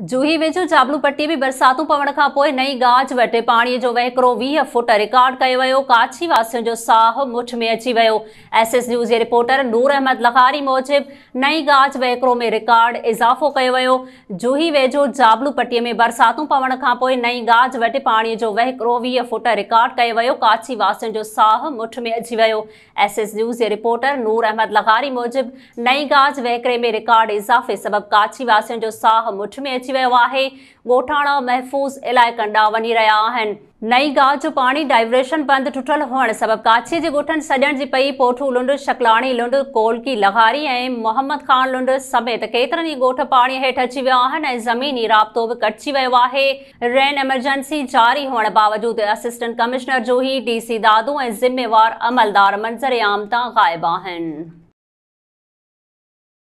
जूही वेझो जाबलू पट्टी में बरसातूं पवण का नई गाज वट पानी जो वहिकिरो वी फुट रिकॉर्ड कयो वियो जो साह मुठ में अची एस एसएस न्यूज़ के रिपोर्टर नूर अहमद लखारी मूजिब नई गाज वहिकिरो में रिकॉर्ड इज़ाफ़ो कयो जूही वेझो जाबलू पट्टी में बरसातू पवण का नई गाज वटि पानी जो वहिकिरो वी फुट रिकॉर्ड कयो वियो काछी वासियुनि जो साह मुठ में अची एस एसएस न्यूज़ के रिपोर्टर नूर अहमद लखारी मूजिब नई गाज वहिकिरे में रिकॉर्ड इज़ाफ़े सबब काछी वास जो साह मुठ में अची पहुची वियो आहे ॻोठाणा महफ़ूज़ इलाइक़नि ॾांहुं वञी रहिया आहिनि नई गाह जो पाणी डाइवर्शन बंदि टुटल हुअण सबबि काछीअ जे ॻोठनि सॾण जी पई पोठू लुंड शकलाणी लुंड कोलकी लहारी ऐं मोहम्मद ख़ान लुंड समेत केतिरनि ई ॻोठ पाणीअ हेठि अची विया आहिनि ऐं ज़मीनी राब्तो बि कटिजी वियो आहे रेन एमरजेंसी जारी हुअण बावजूदि असिस्टेंट कमिश्नर जो ई डीसी दादू ऐं ज़िम्मेवार अमलदार मंज़र आम तां ग़ाइब आहिनि